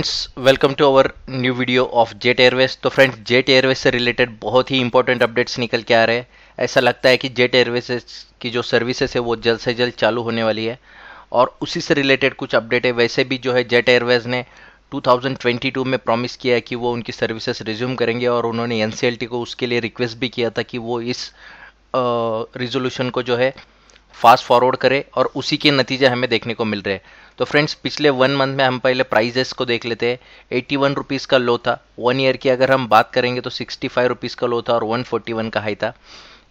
friends welcome to our new video of Jet Airways तो friends Jet Airways से related बहुत ही important updates निकल के आ रहे हैं ऐसा लगता है कि जेट एयरवेज की जो सर्विसेज है वो जल्द से जल्द चालू होने वाली है और उसी से रिलेटेड कुछ अपडेट है वैसे भी जो है जेट एयरवेज ने 2022 में प्रॉमिस किया है कि वो उनकी सर्विसेज रिज्यूम करेंगे और उन्होंने एन को उसके लिए रिक्वेस्ट भी किया था कि वो इस रिजोल्यूशन को जो है फास्ट फॉरवर्ड करें और उसी के नतीजे हमें देखने को मिल रहे हैं तो फ्रेंड्स पिछले वन मंथ में हम पहले प्राइजेस को देख लेते हैं एट्टी वन रुपीज़ का लो था वन ईयर की अगर हम बात करेंगे तो सिक्सटी फाइव रुपीज़ का लो था और वन फोर्टी वन का हाई था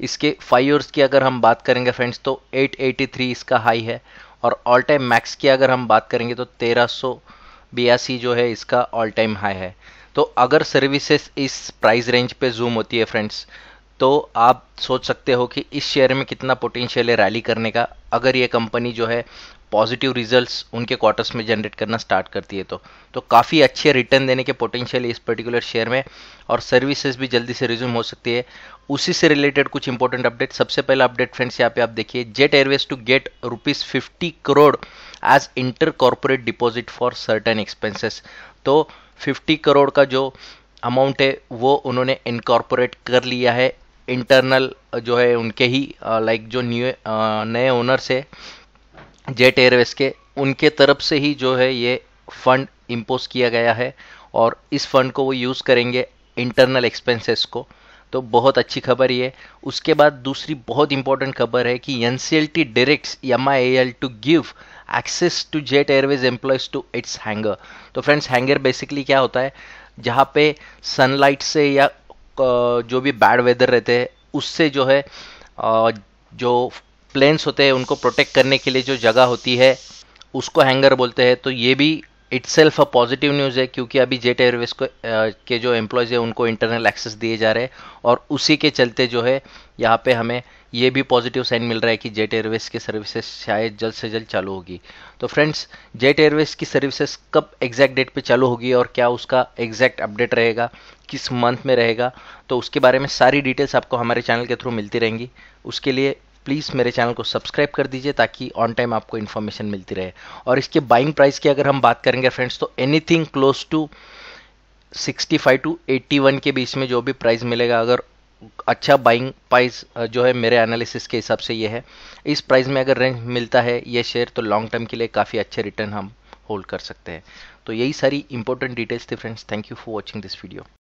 इसके फाइव ईयर्स की अगर हम बात करेंगे फ्रेंड्स तो एट एटी थ्री इसका हाई है और ऑल टाइम मैक्स की अगर हम बात करेंगे तो तेरह सौ बयासी जो है इसका ऑल टाइम हाई है तो अगर सर्विसेज इस प्राइस रेंज पे जूम होती है फ्रेंड्स तो आप सोच सकते हो कि इस शेयर में कितना पोटेंशियल है रैली करने का अगर ये कंपनी जो है पॉजिटिव रिजल्ट्स उनके क्वार्टर्स में जनरेट करना स्टार्ट करती है तो तो काफ़ी अच्छे रिटर्न देने के पोटेंशियल इस पर्टिकुलर शेयर में और सर्विसेज भी जल्दी से रिज्यूम हो सकती है उसी से रिलेटेड कुछ इंपॉर्टेंट अपडेट सबसे पहला अपडेट फ्रेंड्स यहाँ पे आप देखिए Jet Airways to get rupees fifty crore as inter corporate deposit for certain expenses तो फिफ्टी करोड़ का जो अमाउंट है वो उन्होंने इनकॉर्पोरेट कर लिया है इंटरनल जो है उनके ही लाइक जो न्यू नए ओनर्स है जेट एयरवेज के उनके तरफ से ही जो है ये फंड इम्पोज किया गया है और इस फंड को वो यूज़ करेंगे इंटरनल एक्सपेंसेस को तो बहुत अच्छी खबर ये उसके बाद दूसरी बहुत इंपॉर्टेंट खबर है कि N C L T direct M I L to give access to Jet Airways employees to its hangar तो फ्रेंड्स हैंगर बेसिकली क्या होता है जहाँ पे सनलाइट से या जो भी बैड वेदर रहते हैं उससे जो है जो प्लेन्स होते हैं उनको प्रोटेक्ट करने के लिए जो जगह होती है उसको हैंगर बोलते हैं तो ये भी itself a positive news है क्योंकि अभी जेट एयरवेज को के जो एम्प्लॉयज़ हैं उनको इंटरनल एक्सेस दिए जा रहे हैं और उसी के चलते जो है यहाँ पे हमें ये भी पॉजिटिव साइन मिल रहा है कि जेट एयरवेज की सर्विसेज शायद जल्द से जल्द चालू होगी तो फ्रेंड्स जेट एयरवेज की सर्विसेज कब एग्जैक्ट डेट पे चालू होगी और क्या उसका एग्जैक्ट अपडेट रहेगा किस मंथ में रहेगा तो उसके बारे में सारी डिटेल्स आपको हमारे चैनल के थ्रू मिलती रहेंगी उसके लिए प्लीज़ मेरे चैनल को सब्सक्राइब कर दीजिए ताकि ऑन टाइम आपको इन्फॉर्मेशन मिलती रहे और इसके बाइंग प्राइस की अगर हम बात करेंगे फ्रेंड्स तो एनीथिंग क्लोज टू 65 टू 81 के बीच में जो भी प्राइस मिलेगा अगर अच्छा बाइंग प्राइस जो है मेरे एनालिसिस के हिसाब से ये है इस प्राइस में अगर रेंज मिलता है ये शेयर तो लॉन्ग टर्म के लिए काफ़ी अच्छे रिटर्न हम होल्ड कर सकते हैं तो यही सारी इंपॉर्टेंट डिटेल्स थे friends thank you for watching this video